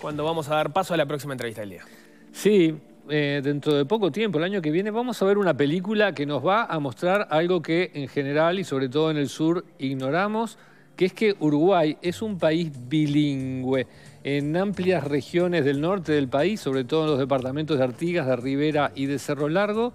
cuando vamos a dar paso a la próxima entrevista del día. Sí, eh, dentro de poco tiempo, el año que viene, vamos a ver una película que nos va a mostrar algo que en general y sobre todo en el sur ignoramos, que es que Uruguay es un país bilingüe. En amplias regiones del norte del país, sobre todo en los departamentos de Artigas, de Rivera y de Cerro Largo,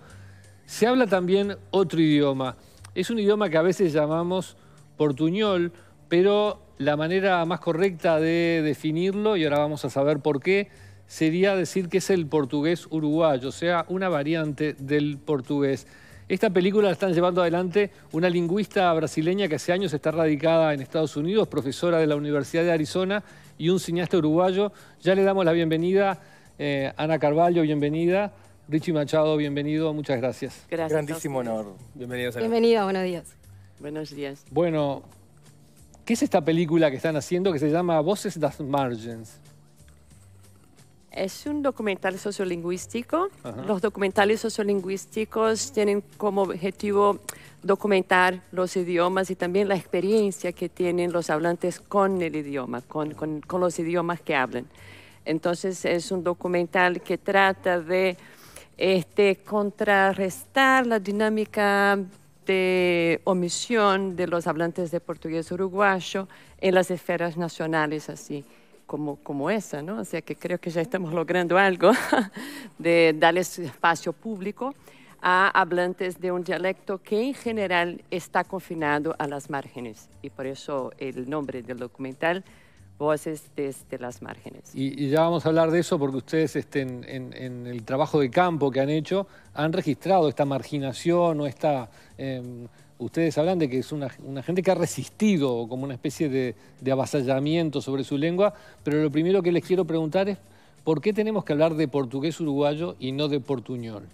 se habla también otro idioma. Es un idioma que a veces llamamos portuñol, pero la manera más correcta de definirlo, y ahora vamos a saber por qué, sería decir que es el portugués uruguayo, o sea, una variante del portugués. Esta película la están llevando adelante una lingüista brasileña que hace años está radicada en Estados Unidos, profesora de la Universidad de Arizona y un cineasta uruguayo. Ya le damos la bienvenida. Eh, Ana Carvalho, bienvenida. Richie Machado, bienvenido. Muchas gracias. Gracias. Grandísimo honor. Bienvenidos. buenos días. Buenos días. Bueno, ¿Qué es esta película que están haciendo que se llama Voces das Margins? Es un documental sociolingüístico. Los documentales sociolingüísticos tienen como objetivo documentar los idiomas y también la experiencia que tienen los hablantes con el idioma, con, los idiomas que hablan. Entonces es un documental que trata de este, contrarrestar la dinámica de omisión de los hablantes de portugués uruguayo en las esferas nacionales, así como, como esa, ¿no? O sea que creo que ya estamos logrando algo de darles espacio público a hablantes de un dialecto que en general está confinado a las márgenes. Y por eso el nombre del documental voces desde las márgenes. Y, ya vamos a hablar de eso porque ustedes este, en, el trabajo de campo que han hecho han registrado esta marginación o esta... Em, ustedes hablan de que es una, gente que ha resistido como una especie de avasallamiento sobre su lengua, pero lo primero que les quiero preguntar es ¿Por qué tenemos que hablar de portugués uruguayo y no de portuñol?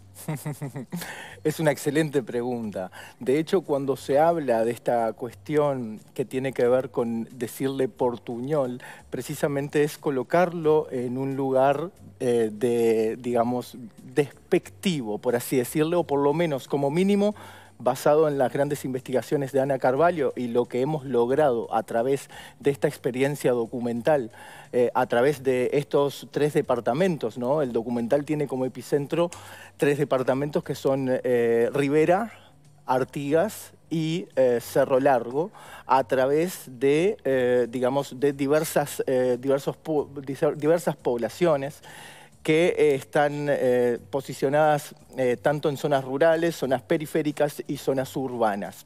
es una excelente pregunta. De hecho, cuando se habla de esta cuestión que tiene que ver con decirle portuñol, precisamente es colocarlo en un lugar eh, de, digamos, despectivo, por así decirlo, o por lo menos como mínimo basado en las grandes investigaciones de Ana Carvalho y lo que hemos logrado a través de esta experiencia documental, eh, a través de estos tres departamentos, ¿no? El documental tiene como epicentro tres departamentos que son eh, Rivera, Artigas y eh, Cerro Largo a través de, digamos, de diversas, diversos, diversas poblaciones que eh, están eh, posicionadas eh, tanto en zonas rurales, zonas periféricas y zonas urbanas.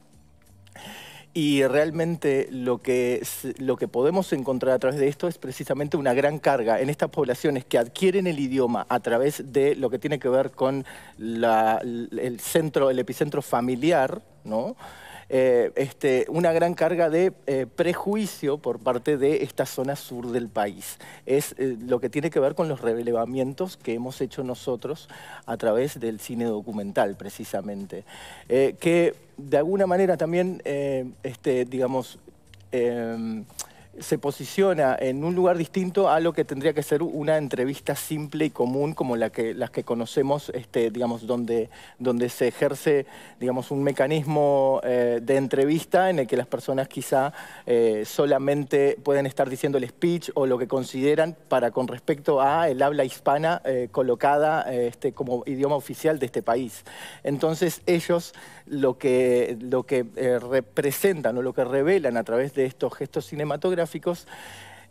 Y realmente lo que, lo que podemos encontrar a través de esto es precisamente una gran carga en estas poblaciones que adquieren el idioma a través de lo que tiene que ver con el centro, el epicentro familiar, ¿no? Eh, este, una gran carga de eh, prejuicio por parte de esta zona sur del país. Es eh, lo que tiene que ver con los relevamientos que hemos hecho nosotros a través del cine documental, precisamente. que de alguna manera también, este, digamos, se posiciona en un lugar distinto a lo que tendría que ser una entrevista simple y común como la que, las que conocemos, este, digamos, donde, donde se ejerce digamos, un mecanismo eh, de entrevista en el que las personas quizá eh, solamente pueden estar diciendo el speech o lo que consideran para con respecto a el habla hispana eh, colocada este, como idioma oficial de este país. Entonces ellos lo que, lo que representan o lo que revelan a través de estos gestos cinematográficos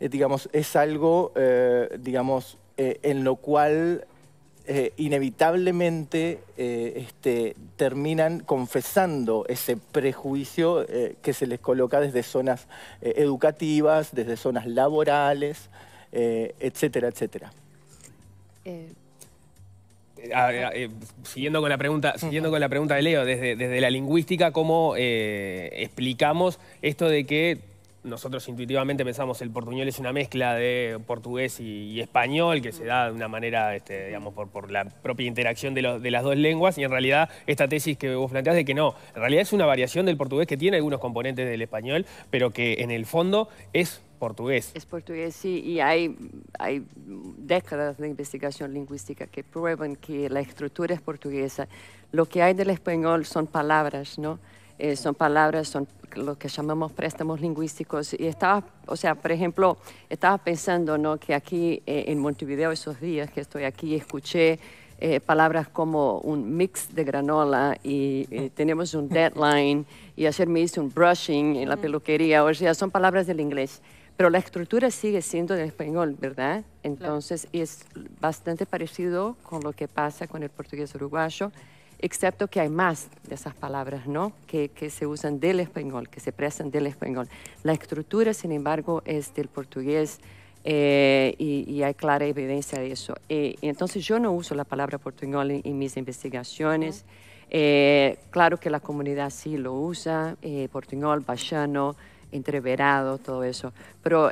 eh, digamos, es algo, eh, digamos, eh, en lo cual inevitablemente este, terminan confesando ese prejuicio que se les coloca desde zonas educativas, desde zonas laborales, etcétera, etcétera. siguiendo con la pregunta, siguiendo con la pregunta de Leo, desde, la lingüística, ¿cómo explicamos esto de que nosotros intuitivamente pensamos el portuñol es una mezcla de portugués y, español que se da de una manera, este, digamos, por, la propia interacción de, las dos lenguas y en realidad esta tesis que vos planteás de que no, en realidad es una variación del portugués que tiene algunos componentes del español, pero que en el fondo es portugués. Es portugués, sí, y hay décadas de investigación lingüística que prueban que la estructura es portuguesa. Lo que hay del español son palabras, ¿no? Eh, son palabras, son lo que llamamos préstamos lingüísticos. Y estaba, o sea, por ejemplo, estaba pensando ¿no? que aquí eh, en Montevideo, esos días que estoy aquí, escuché eh, palabras como un mix de granola y tenemos un deadline y ayer me hice un brushing en la peluquería. O sea, son palabras del inglés. Pero la estructura sigue siendo del español, ¿verdad? Entonces, es bastante parecido con lo que pasa con el portugués uruguayo excepto que hay más de esas palabras, ¿no? Que, se usan del español, que se prestan del español. La estructura, sin embargo, es del portugués eh, y, hay clara evidencia de eso. Eh, entonces, yo no uso la palabra portugués en, mis investigaciones. Eh, claro que la comunidad sí lo usa, portugués, bachano, entreverado, todo eso. Pero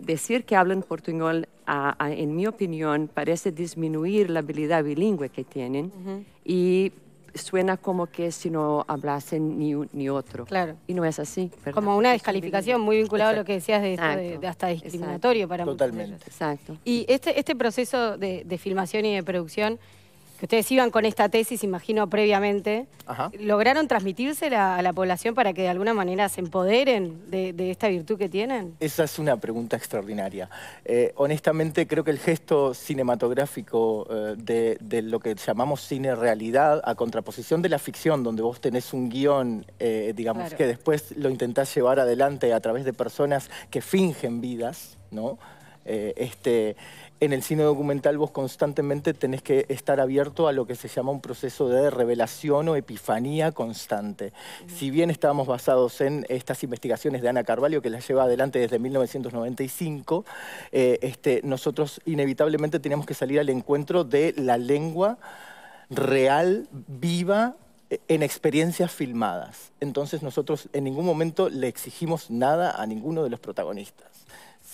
decir que hablan portugués en mi opinión, parece disminuir la habilidad bilingüe que tienen y suena como que si no hablasen ni, ni otro. Y no es así. Como una descalificación muy vinculada a lo que decías de, esto, hasta discriminatorio para Totalmente. Exacto. Y este, este proceso de, de filmación y de producción que ustedes iban con esta tesis, imagino, previamente, ¿lograron transmitírsela a la población para que de alguna manera se empoderen de, esta virtud que tienen? Esa es una pregunta extraordinaria. Eh, honestamente, creo que el gesto cinematográfico eh, de, lo que llamamos cine realidad, a contraposición de la ficción, donde vos tenés un guión, eh, digamos, que después lo intentás llevar adelante a través de personas que fingen vidas, ¿no? Eh, este, en el cine documental vos constantemente tenés que estar abierto a lo que se llama un proceso de revelación o epifanía constante. Si bien estábamos basados en estas investigaciones de Ana Carvalho, que las lleva adelante desde 1995, eh, este, nosotros inevitablemente teníamos que salir al encuentro de la lengua real, viva, en experiencias filmadas. Entonces nosotros en ningún momento le exigimos nada a ninguno de los protagonistas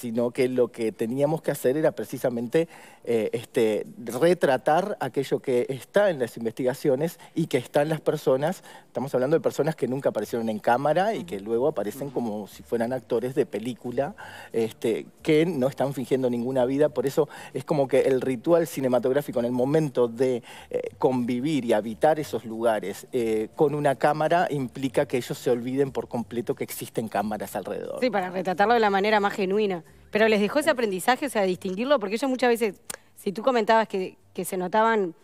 sino que lo que teníamos que hacer era precisamente eh, este, retratar aquello que está en las investigaciones y que están las personas. Estamos hablando de personas que nunca aparecieron en cámara y que luego aparecen como si fueran actores de película, este, que no están fingiendo ninguna vida. Por eso es como que el ritual cinematográfico en el momento de eh, convivir y habitar esos lugares eh, con una cámara implica que ellos se olviden por completo que existen cámaras alrededor. Sí, para retratarlo de la manera más genuina. Pero les dejó ese aprendizaje, o sea, distinguirlo, porque ellos muchas veces, si tú comentabas que, se notaban,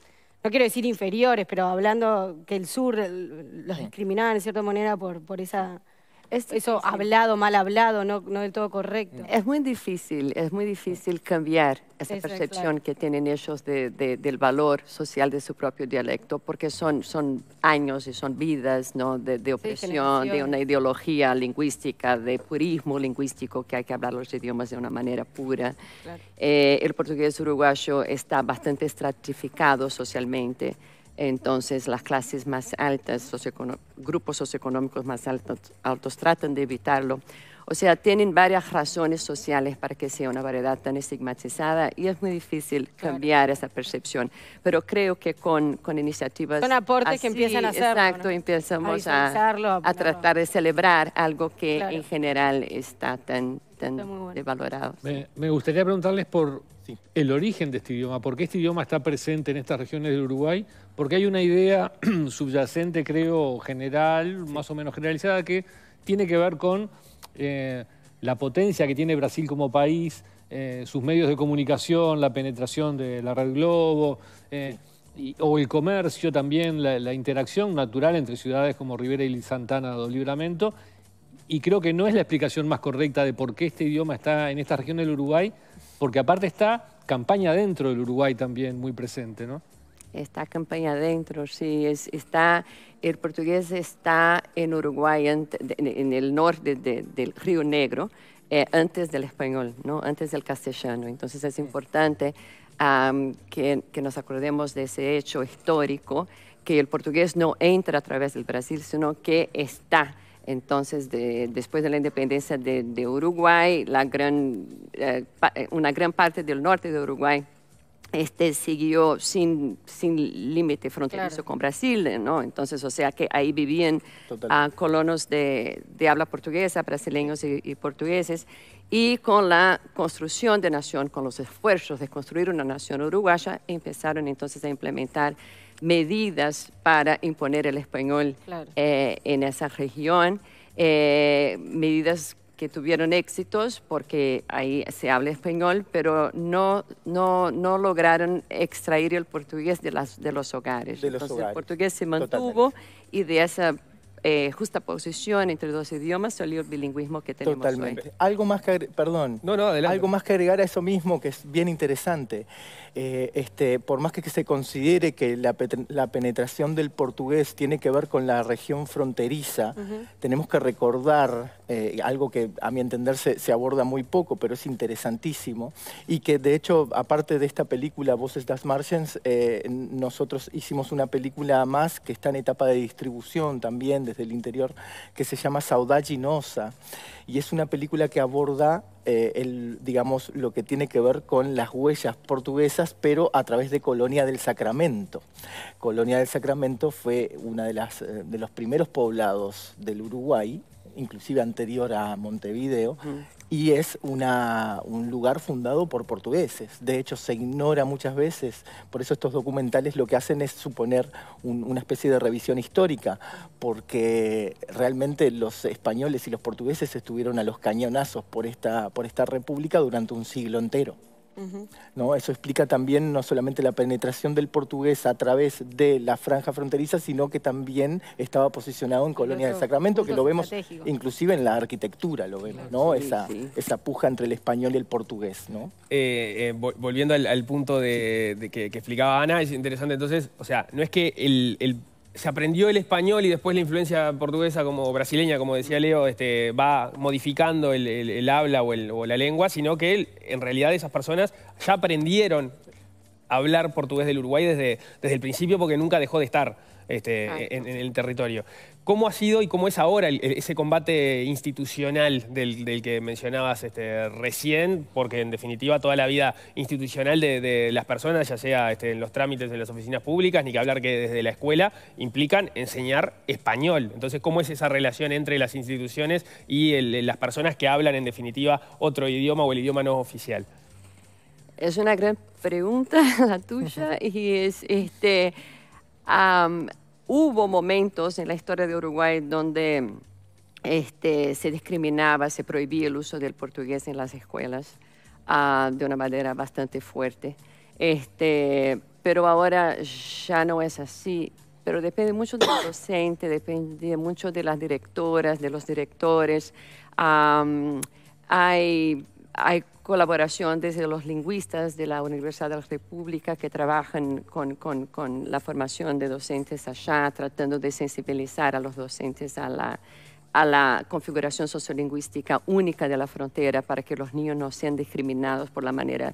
no quiero decir inferiores, pero hablando que el sur los discriminaban en cierta manera por, por esa... Eso hablado, mal hablado, no, del todo correcto. Es muy difícil, es muy difícil cambiar esa percepción que tienen ellos del valor social de su propio dialecto, porque son, son años y son vidas de, opresión, de una ideología lingüística, de purismo lingüístico, que hay que hablar los idiomas de una manera pura. Eh, el portugués uruguayo está bastante estratificado socialmente. Entonces, las clases más altas, grupos socioeconómicos más altos, altos, tratan de evitarlo. O sea, tienen varias razones sociales para que sea una variedad tan estigmatizada y es muy difícil cambiar esa percepción. Pero creo que con, iniciativas. que empiezan a hacer. Exacto, empezamos a, tratar de celebrar algo que en general está tan me, gustaría preguntarles por el origen de este idioma, por qué este idioma está presente en estas regiones de Uruguay, porque hay una idea subyacente, creo, general, más o menos generalizada, que tiene que ver con eh, la potencia que tiene Brasil como país, eh, sus medios de comunicación, la penetración de la red Globo. Eh, o el comercio también, la, interacción natural entre ciudades como Rivera y Santana do Libramento y creo que no es la explicación más correcta de por qué este idioma está en esta región del Uruguay, porque aparte está campaña dentro del Uruguay también muy presente, ¿no? Está campaña dentro, sí, es, está, el portugués está en Uruguay, en, el norte del Río Negro, eh, antes del español, ¿no? antes del castellano. Entonces es importante que, que nos acordemos de ese hecho histórico, que el portugués no entra a través del Brasil, sino que está entonces, después de la independencia de, Uruguay, eh, eh, una gran parte del norte de Uruguay este, siguió sin, sin límite fronterizo con Brasil, ¿no? Entonces, o sea que ahí vivían ah, colonos de, habla portuguesa, brasileños y, portugueses, y con la construcción de nación, con los esfuerzos de construir una nación uruguaya, empezaron entonces a implementar medidas para imponer el español eh, en esa región, eh, medidas que tuvieron éxitos porque ahí se habla español, pero no, no, no lograron extraer el portugués de, las, de los hogares. El portugués se mantuvo y de esa eh, justa posición entre dos idiomas salió el bilingüismo que tenemos Totalmente. Algo más que perdón, algo más que agregar a eso mismo que es bien interesante. Eh, este, por más que se considere que la, penetración del portugués tiene que ver con la región fronteriza, tenemos que recordar eh, algo que a mi entender se, aborda muy poco, pero es interesantísimo, y que de hecho, aparte de esta película Voces das Margens, nosotros hicimos una película más que está en etapa de distribución también, del interior, que se llama Saudaginosa... Y es una película que aborda eh, el, digamos, lo que tiene que ver con las huellas portuguesas, pero a través de Colonia del Sacramento. Colonia del Sacramento fue uno de, las, eh, de los primeros poblados del Uruguay, inclusive anterior a Montevideo, y es un lugar fundado por portugueses. De hecho, se ignora muchas veces, por eso estos documentales lo que hacen es suponer una especie de revisión histórica, porque realmente los españoles y los portugueses estuvieron a los cañonazos por esta, por esta república durante un siglo entero. ¿no? Eso explica también no solamente la penetración del portugués a través de la franja fronteriza, sino que también estaba posicionado en Colonia del Sacramento, que lo vemos inclusive en la arquitectura, lo vemos, ¿no? esa, esa puja entre el español y el portugués. ¿no? Eh, eh, volviendo al, punto de, que, explicaba Ana, es interesante entonces, o sea, no es que el, el se aprendió el español y después la influencia portuguesa como brasileña, como decía Leo, este, va modificando el, habla o, la lengua, sino que en realidad esas personas ya aprendieron a hablar portugués del Uruguay desde, desde el principio porque nunca dejó de estar. Este, en, el territorio. ¿Cómo ha sido y cómo es ahora ese combate institucional del, que mencionabas este, recién? Porque en definitiva toda la vida institucional de, las personas, ya sea este, en los trámites de las oficinas públicas, ni que hablar que desde la escuela, implican enseñar español. Entonces, ¿cómo es esa relación entre las instituciones y las personas que hablan en definitiva otro idioma o el idioma no oficial? Es una gran pregunta la tuya y es este hubo momentos en la historia de Uruguay donde este, se discriminaba, se prohibía el uso del portugués en las escuelas ah, de una manera bastante fuerte. Este, pero ahora ya no es así. Pero depende mucho del docente, depende mucho de las directoras, de los directores. hay, hay colaboración desde los lingüistas de la Universidad de la República que trabajan con, con, la formación de docentes allá, tratando de sensibilizar a los docentes a la, a la configuración sociolingüística única de la frontera para que los niños no sean discriminados por la manera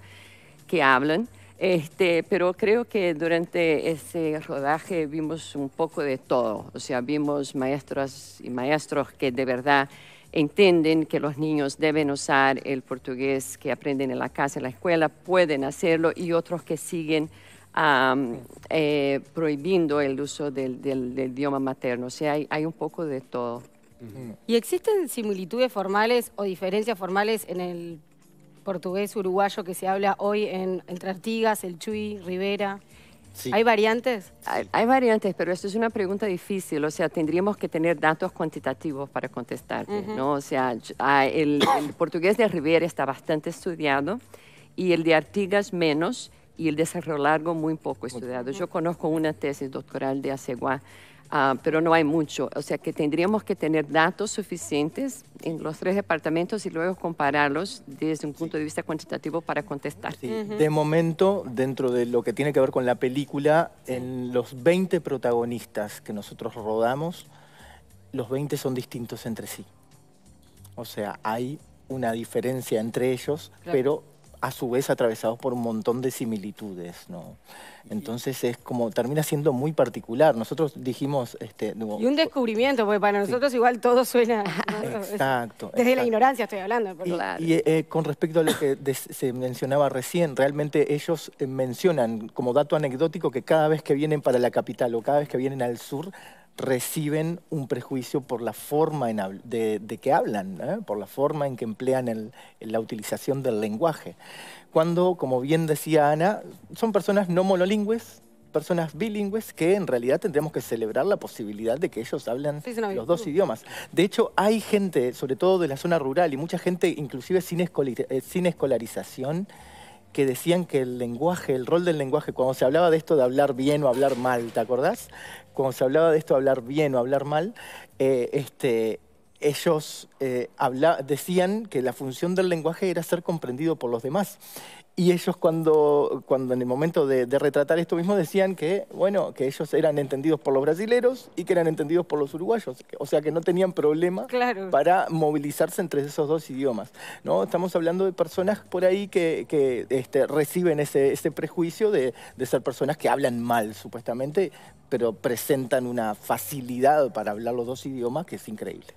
que hablan. Este, pero creo que durante ese rodaje vimos un poco de todo, o sea, vimos maestras y maestros que de verdad entienden que los niños deben usar el portugués que aprenden en la casa, en la escuela, pueden hacerlo y otros que siguen eh, prohibiendo el uso del, idioma materno. O sea, hay, un poco de todo. ¿Y existen similitudes formales o diferencias formales en el portugués uruguayo que se habla hoy en, entre Artigas, el Chuy, Rivera? ¿Hay variantes? Hay, variantes, pero esto es una pregunta difícil. O sea, tendríamos que tener datos cuantitativos para contestar. ¿no? O sea, ah, el, portugués de Rivera está bastante estudiado y el de Artigas menos y el de Cerro Largo muy poco estudiado. Yo conozco una tesis doctoral de Aceguá Ah, pero no hay mucho. O sea que tendríamos que tener datos suficientes en los tres departamentos y luego compararlos desde un punto de vista cuantitativo para contestar. De momento, dentro de lo que tiene que ver con la película, en los 20 protagonistas que nosotros rodamos, los 20 son distintos entre sí. O sea, hay una diferencia entre ellos, pero a su vez atravesados por un montón de similitudes, ¿no? Entonces es como, termina siendo muy particular. Nosotros dijimos... Este, y un descubrimiento, porque para nosotros igual todo suena... Exacto. Desde la ignorancia estoy hablando. Por y, eh, eh, con respecto a lo que se mencionaba recién, realmente ellos eh, mencionan como dato anecdótico que cada vez que vienen para la capital o cada vez que vienen al sur reciben un prejuicio por la forma de, que hablan, ¿eh? por la forma en que emplean la utilización del lenguaje. Cuando, como bien decía Ana, son personas no monolingües, personas bilingües que en realidad tendríamos que celebrar la posibilidad de que ellos hablen los dos idiomas. De hecho, hay gente, sobre todo de la zona rural, y mucha gente inclusive sin, eh, sin escolarización, que decían que el lenguaje, el rol del lenguaje, cuando se hablaba de esto de hablar bien o hablar mal, ¿te acordás? cuando se hablaba de esto, hablar bien o hablar mal, eh, este, ellos eh, decían que la función del lenguaje era ser comprendido por los demás. Y ellos cuando, cuando en el momento de, retratar esto mismo decían que, bueno, que ellos eran entendidos por los brasileros y que eran entendidos por los uruguayos. O sea que no tenían problema para movilizarse entre esos dos idiomas. ¿no? Estamos hablando de personas por ahí que, este, reciben ese, prejuicio de, ser personas que hablan mal, supuestamente, pero presentan una facilidad para hablar los dos idiomas que es increíble.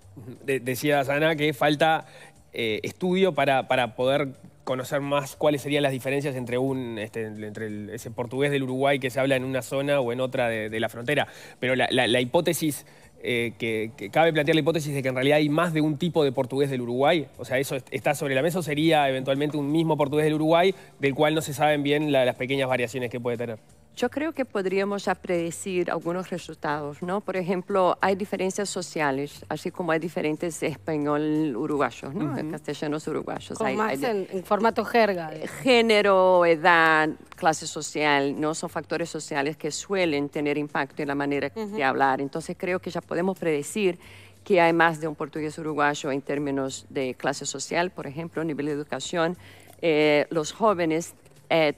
decía Sana que falta eh, estudio para, para poder conocer más cuáles serían las diferencias entre, un, este, entre el, ese portugués del Uruguay que se habla en una zona o en otra de, la frontera. Pero la, hipótesis eh, que, cabe plantear la hipótesis de que en realidad hay más de un tipo de portugués del Uruguay? O sea, ¿eso está sobre la mesa o sería eventualmente un mismo portugués del Uruguay del cual no se saben bien las pequeñas variaciones que puede tener? Yo creo que podríamos ya predecir algunos resultados, ¿no? Por ejemplo, hay diferencias sociales, así como hay diferentes español-uruguayos, ¿no? Castellanos-uruguayos. Hay, más en, formato jerga. Eh, género, edad, clase social, ¿no? Son factores sociales que suelen tener impacto en la manera de hablar. Entonces creo que ya podemos predecir que hay más de un portugués uruguayo en términos de clase social, por ejemplo, nivel de educación. Eh, los jóvenes... Eh,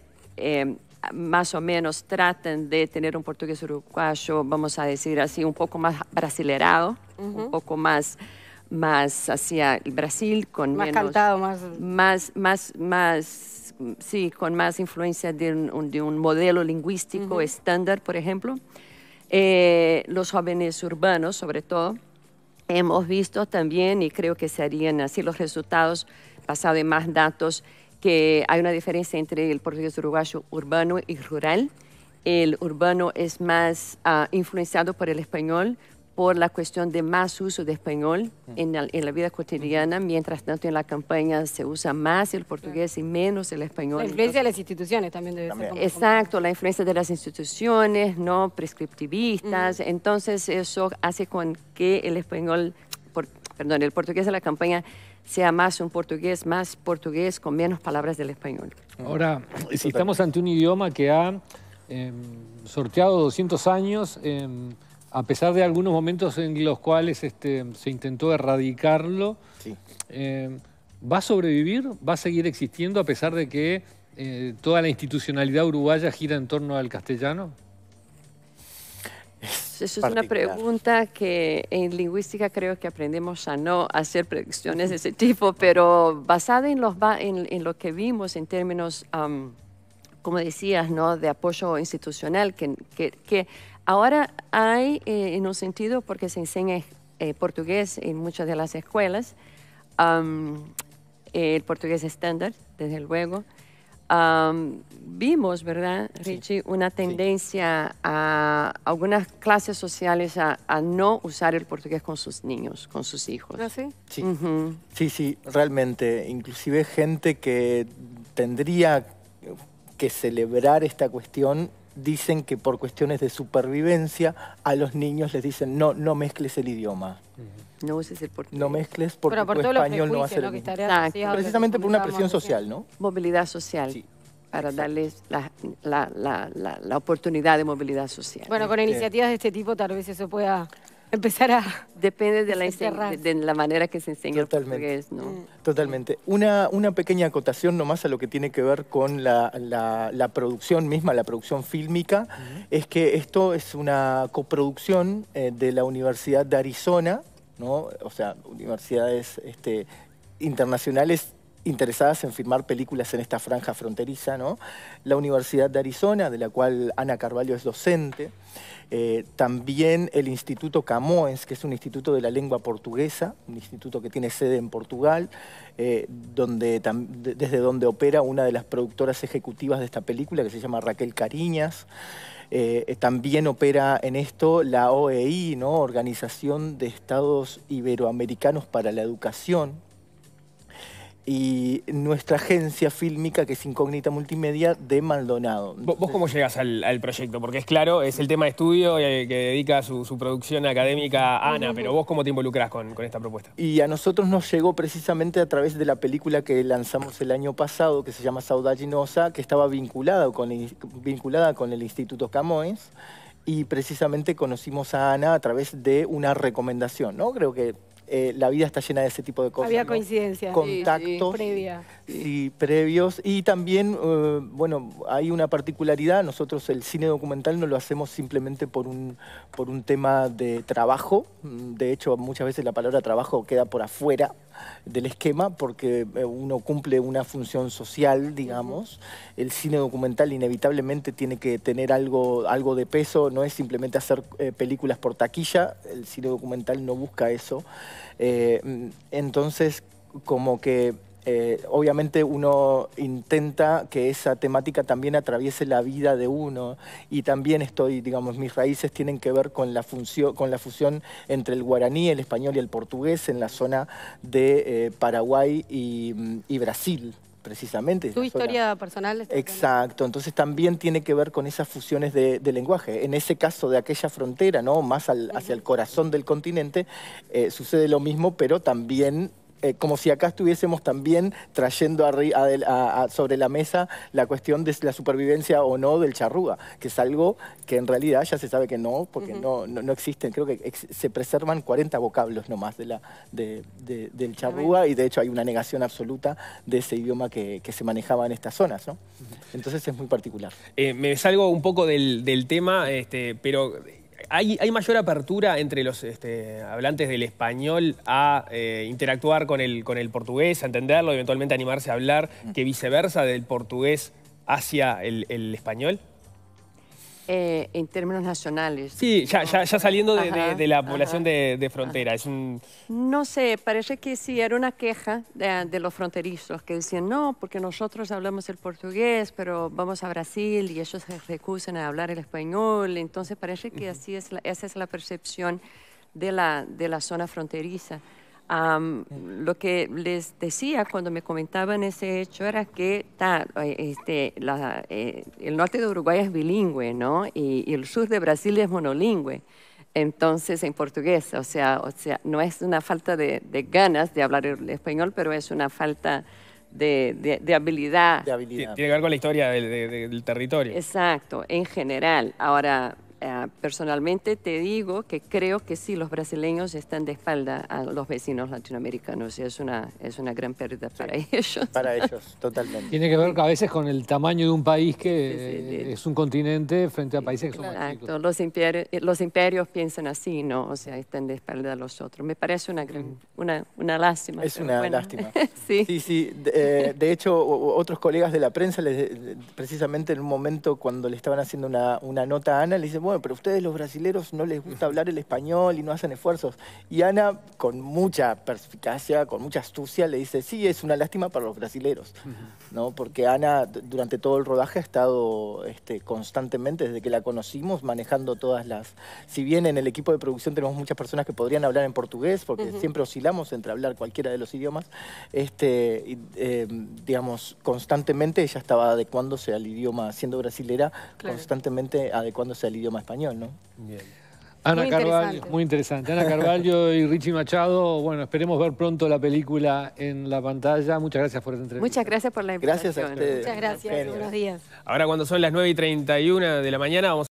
más o menos traten de tener un portugués uruguayo, vamos a decir así, un poco más brasilerado, un poco más más hacia el Brasil, con más cantado, más... más... más, más, sí, con más influencia de un, modelo lingüístico estándar, por ejemplo. Eh, los jóvenes urbanos, sobre todo, hemos visto también, y creo que serían así los resultados, basado en más datos, que hay una diferencia entre el portugués uruguayo urbano y rural. El urbano es más ah, influenciado por el español, por la cuestión de más uso de español mm. en la, vida cotidiana, mientras tanto en la campaña se usa más el portugués y menos el español. La influencia de las instituciones también debe Exacto, la influencia de las instituciones, no prescriptivistas. Entonces eso hace con que el español, perdón, el portugués de la campaña sea más un portugués, más portugués con menos palabras del español. Ahora, si estamos ante un idioma que ha em, sorteado 200 años, em, a pesar de algunos momentos en los cuales este, se intentó erradicarlo, sí. Em, ¿va a sobrevivir? ¿Va a seguir existiendo a pesar de que eh, toda la institucionalidad uruguaya gira en torno al castellano? Esa es una pregunta que en lingüística creo que aprendemos a no hacer predicciones de ese tipo, pero basada en, los, en, lo que vimos en términos, como decías, ¿no? de apoyo institucional, que, ahora hay eh, en un sentido porque se enseña eh, portugués en muchas de las escuelas, el portugués estándar, desde luego vimos, ¿verdad, Richie? Una tendencia a algunas clases sociales a, no usar el portugués con sus niños, con sus hijos. Así. ¿Ah, sí? Sí. sí, sí, realmente. Inclusive gente que tendría que celebrar esta cuestión dicen que por cuestiones de supervivencia a los niños les dicen no, no mezcles el idioma. No uses el portugués. No mezcles porque español no va a ser Precisamente por una presión social, ¿no? Movilidad social. para darles la, la, oportunidad de movilidad social. Bueno, con este. iniciativas de este tipo tal vez eso pueda empezar a... Depende de la, de, la manera que se enseña Totalmente. el mm. Totalmente. Una, una pequeña acotación nomás a lo que tiene que ver con la, la, producción misma, la producción fílmica, es que esto es una coproducción eh, de la Universidad de Arizona, ¿no? O sea, universidades este, internacionales interesadas en firmar películas en esta franja fronteriza, ¿no? La Universidad de Arizona, de la cual Ana Carvalho es docente, eh, también el Instituto Camoens, que es un instituto de la lengua portuguesa, un instituto que tiene sede en Portugal, eh, desde donde opera una de las productoras ejecutivas de esta película, que se llama Raquel Cariñas. Eh, también opera en esto la OEI, ¿no? Organización de Estados Iberoamericanos para la Educación, y nuestra agencia fílmica que es Incógnita Multimedia de Maldonado. ¿Vos cómo llegas al, proyecto? Porque es claro, es el tema de estudio eh, que dedica su, producción académica Ana, pero vos cómo te involucras con, esta propuesta? Y a nosotros nos llegó precisamente a través de la película que lanzamos el año pasado, que se llama Saudaginosa, que estaba vinculada con, vinculada con el Instituto Camões, y precisamente conocimos a Ana a través de una recomendación, ¿no? Creo que eh, la vida está llena de ese tipo de cosas. Había coincidencias. Contactos. Y previos. Y también, eh, bueno, hay una particularidad. Nosotros el cine documental no lo hacemos simplemente por un, por un tema de trabajo. Mm, de hecho, muchas veces la palabra trabajo queda por afuera del esquema porque eh, uno cumple una función social, digamos. El cine documental inevitablemente tiene que tener algo, algo de peso, no es simplemente hacer eh, películas por taquilla, el cine documental no busca eso. Mm, entonces, como que eh, obviamente uno intenta que esa temática también atraviese la vida de uno y también estoy, digamos, mis raíces tienen que ver con la, con la fusión entre el guaraní, el español y el portugués en la zona de eh, Paraguay mm, y, Brasil precisamente. Tu historia personal. Exacto, entonces también tiene que ver con esas fusiones de, lenguaje. En ese caso de aquella frontera, ¿no? más hacia el corazón del continente, eh, sucede lo mismo, pero también eh, como si acá estuviésemos también trayendo sobre la mesa la cuestión de la supervivencia o no del charruga, que es algo que en realidad ya se sabe que no, porque no, no, existen. Creo que se preservan 40 vocablos nomás de la, del charruga y de hecho hay una negación absoluta de ese idioma que, se manejaba en estas zonas. Entonces es muy particular. Eh, me salgo un poco del, tema, este, pero ¿Hay, mayor apertura entre los este, hablantes del español a eh, interactuar con el, con el portugués, a entenderlo, eventualmente animarse a hablar, mm. que viceversa del portugués hacia el español? Eh, en términos nacionales. Sí, ya, ya, saliendo de, la población de, frontera. Es No sé, parece que sí, era una queja de, los fronterizos que decían, no, porque nosotros hablamos el portugués, pero vamos a Brasil y ellos se recusan a hablar el español. Entonces parece que así es esa es la percepción de la, de la zona fronteriza lo que les decía cuando me comentaban ese hecho era que eh, este, eh, el norte de Uruguay es bilingüe, ¿no? Y, el sur de Brasil es monolingüe. Entonces, en portugués, o sea, o sea no es una falta de, ganas de hablar el español, pero es una falta de, habilidad. Tiene que ver con la historia del, del territorio. Exacto, en general. Ahora, eh, personalmente te digo que creo que sí, los brasileños están de espalda a los vecinos latinoamericanos y es una, es una gran pérdida para ellos. Para ellos, totalmente. Tiene que ver a veces con el tamaño de un país que es un continente frente a países que son más eh, Los, imperios, piensan así, ¿no? O sea, están de espalda a los otros. Me parece una, gran, una, lástima. Es una lástima. sí. Sí, De, eh, hecho, otros colegas de la prensa, precisamente en un momento cuando le estaban haciendo una, una nota a Ana, le dicen, bueno, pero ustedes los brasileros no les gusta hablar el español y no hacen esfuerzos. Y Ana, con mucha perspicacia, con mucha astucia, le dice, sí, es una lástima para los brasileros, ¿no? Porque Ana durante todo el rodaje ha estado este, constantemente, desde que la conocimos, manejando todas las... Si bien en el equipo de producción tenemos muchas personas que podrían hablar en portugués, porque siempre oscilamos entre hablar cualquiera de los idiomas, este, em, digamos, constantemente ella estaba adecuándose al idioma, siendo brasilera, constantemente adecuándose al idioma español, ¿no? Bien. Ana muy Carvalho, muy interesante. Ana Carvalho y Richie Machado, bueno, esperemos ver pronto la película en la pantalla. Muchas gracias por esta entrevista. Muchas gracias por la invitación. Gracias a ustedes. Muchas gracias. Buenos días. Ahora cuando son las 9 y 31 de la mañana vamos